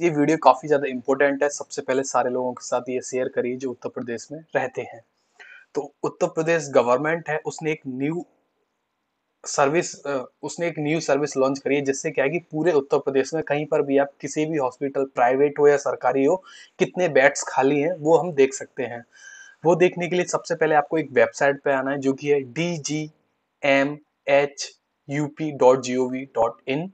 ये वीडियो काफ़ी ज़्यादा इंपॉर्टेंट है सबसे पहले सारे लोगों के साथ ये शेयर करिए जो उत्तर प्रदेश में रहते हैं तो उत्तर प्रदेश गवर्नमेंट है उसने एक न्यू सर्विस उसने एक न्यू सर्विस लॉन्च करी है जिससे क्या है कि पूरे उत्तर प्रदेश में कहीं पर भी आप किसी भी हॉस्पिटल प्राइवेट हो या सरकारी हो कितने बेड्स खाली हैं वो हम देख सकते हैं वो देखने के लिए सबसे पहले आपको एक वेबसाइट पे आना है जो कि है D G M H U P dot G O V dot in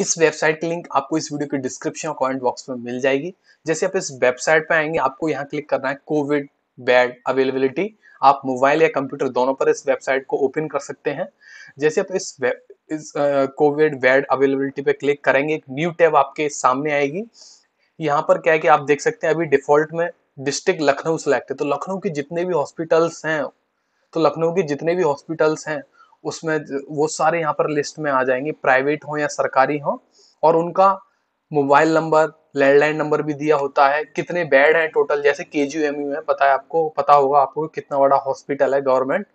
इस वेबसाइट की लिंक आपको इस वीडियो के डिस्क्रिप्शन और कमेंट बॉक्स में मिल जाएगी जैसे आप इस वेबसाइट पर आएंगे आपको यहाँ क्लिक करना है कोविड बेड अवेलेबिलिटी आप मोबाइल या कंप्यूटर दोनों पर इस वेबसाइट को ओपन कर सकते हैं जैसे आप इस वेब इस कोविड बेड अवेलेबिलिटी पे क्लिक करेंगे एक न्यू टैब आपके सामने आएगी यहाँ पर क्या है कि आप देख सकते हैं अभी डिफॉल्ट में डिस्ट्रिक्ट लखनऊ सेलेक्ट है तो लखनऊ के जितने भी हॉस्पिटल्स हैं तो लखनऊ के जितने भी हॉस्पिटल्स हैं उसमें वो सारे यहाँ पर लिस्ट में आ जाएंगे प्राइवेट हो या सरकारी हो और उनका मोबाइल नंबर लैंडलाइन नंबर भी दिया होता है कितने बेड हैं टोटल जैसे के जी एम यू है पता है आपको पता होगा आपको कितना बड़ा हॉस्पिटल है गवर्नमेंट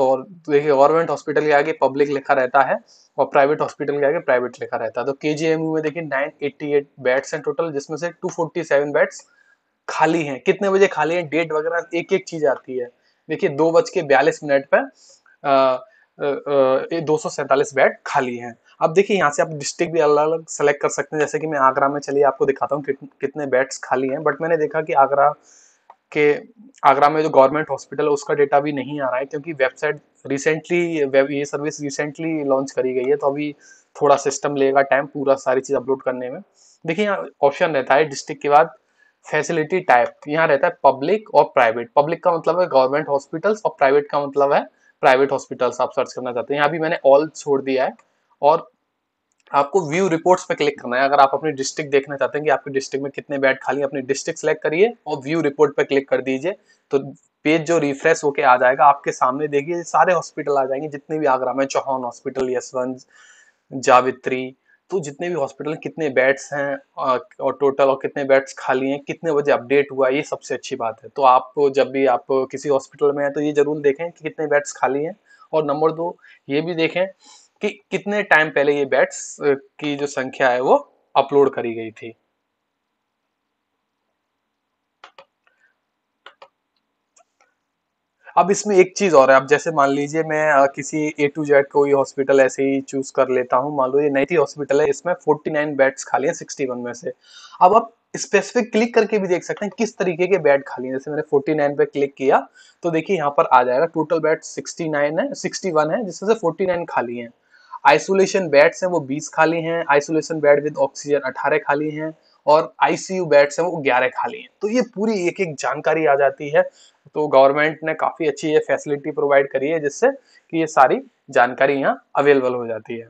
और तो देखिए गवर्नमेंट हॉस्पिटल के आगे पब्लिक लिखा रहता है और प्राइवेट हॉस्पिटल के आगे प्राइवेट लिखा रहता है तो के जी एम यू में देखिए नाइन एट्टी एट बेड्स हैं टोटल जिसमें से टू फोर्टी सेवन बेड्स खाली हैं कितने बजे खाली हैं डेट वगैरह एक एक चीज आती है देखिए दो बज के बयालीस मिनट पर दो सौ सैंतालीस बेड खाली हैं अब देखिए यहाँ से आप डिस्ट्रिक्ट भी अलग अलग सेलेक्ट कर सकते हैं जैसे कि मैं आगरा में चलिए आपको दिखाता हूँ कि, कितने बेड्स खाली हैं बट मैंने देखा कि आगरा के आगरा में जो गवर्नमेंट हॉस्पिटल है उसका डेटा भी नहीं आ रहा है क्योंकि वेबसाइट रिसेंटली वेब ये सर्विस रिसेंटली लॉन्च करी गई है तो अभी थोड़ा सिस्टम लेगा टाइम पूरा सारी चीज़ अपलोड करने में देखिए यहाँ ऑप्शन रहता है डिस्ट्रिक्ट के बाद फैसिलिटी टाइप यहाँ रहता है पब्लिक और प्राइवेट पब्लिक का मतलब है गवर्नमेंट हॉस्पिटल्स और प्राइवेट का मतलब है प्राइवेट हॉस्पिटल्स आप सर्च करना चाहते हैं यहाँ भी मैंने ऑल छोड़ दिया है और आपको व्यू रिपोर्ट्स पे क्लिक करना है अगर आप अपनी डिस्ट्रिक्ट देखना चाहते हैं कि आपके डिस्ट्रिक्ट में कितने बेड खाली अपनी डिस्ट्रिक्ट सेलेक्ट करिए और व्यू रिपोर्ट पे क्लिक कर दीजिए तो पेज जो रिफ्रेश होके आ जाएगा आपके सामने देखिए सारे हॉस्पिटल आ जाएंगे जितने भी आगरा में चौहान हॉस्पिटल यसवंत जावित्री तो जितने भी हॉस्पिटल कितने बेड्स हैं और टोटल और कितने बेड्स खाली हैं कितने बजे अपडेट हुआ ये सबसे अच्छी बात है तो आप जब भी आप किसी हॉस्पिटल में हैं तो ये ज़रूर देखें कि कितने बेड्स खाली हैं और नंबर दो ये भी देखें कि कितने टाइम पहले ये बेड्स की जो संख्या है वो अपलोड करी गई थी अब इसमें एक चीज़ और है अब जैसे मान लीजिए मैं किसी ए टू जेड कोई हॉस्पिटल ऐसे ही चूज कर लेता हूँ मान लो ये नाइटी हॉस्पिटल है इसमें फोर्टी नाइन बेड्स खाली सिक्सटी वन में से अब आप स्पेसिफिक क्लिक करके भी देख सकते हैं किस तरीके के बेड खाली हैं जैसे मैंने 49 पे क्लिक किया तो देखिए यहाँ पर आ जाएगा टोटल बेड 69 है 61 है जिसमें से 49 खाली हैं आइसोलेशन बेड्स हैं वो 20 खाली हैं आइसोलेशन बेड विद ऑक्सीजन 18 खाली हैं और आईसीयू बेड्स हैं वो ग्यारह खाली हैं तो ये पूरी एक एक जानकारी आ जाती है तो गवर्नमेंट ने काफ़ी अच्छी ये फैसिलिटी प्रोवाइड करी है जिससे कि ये सारी जानकारी यहाँ अवेलेबल हो जाती है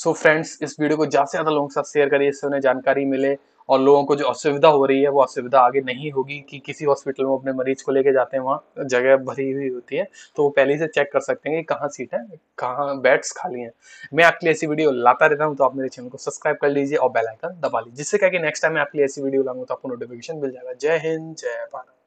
सो so फ्रेंड्स इस वीडियो को ज़्यादा से ज़्यादा लोगों के साथ शेयर करिए इससे उन्हें जानकारी मिले और लोगों को जो असुविधा हो रही है वो असुविधा आगे नहीं होगी कि किसी हॉस्पिटल में अपने मरीज को लेके जाते हैं वहाँ जगह भरी हुई होती है तो वो पहले से चेक कर सकते हैं कि कहाँ सीट है कहाँ बेड्स खाली हैं मैं आपके लिए ऐसी वीडियो लाता रहता हूँ तो आप मेरे चैनल को सब्सक्राइब कर लीजिए और बेलाइकन दबा लीजिए जिससे क्या कि नेक्स्ट टाइम मैं आपके लिए ऐसी वीडियो लाऊंगा तो आपको नोटिफिकेशन मिल जाएगा जय हिंद जय भारत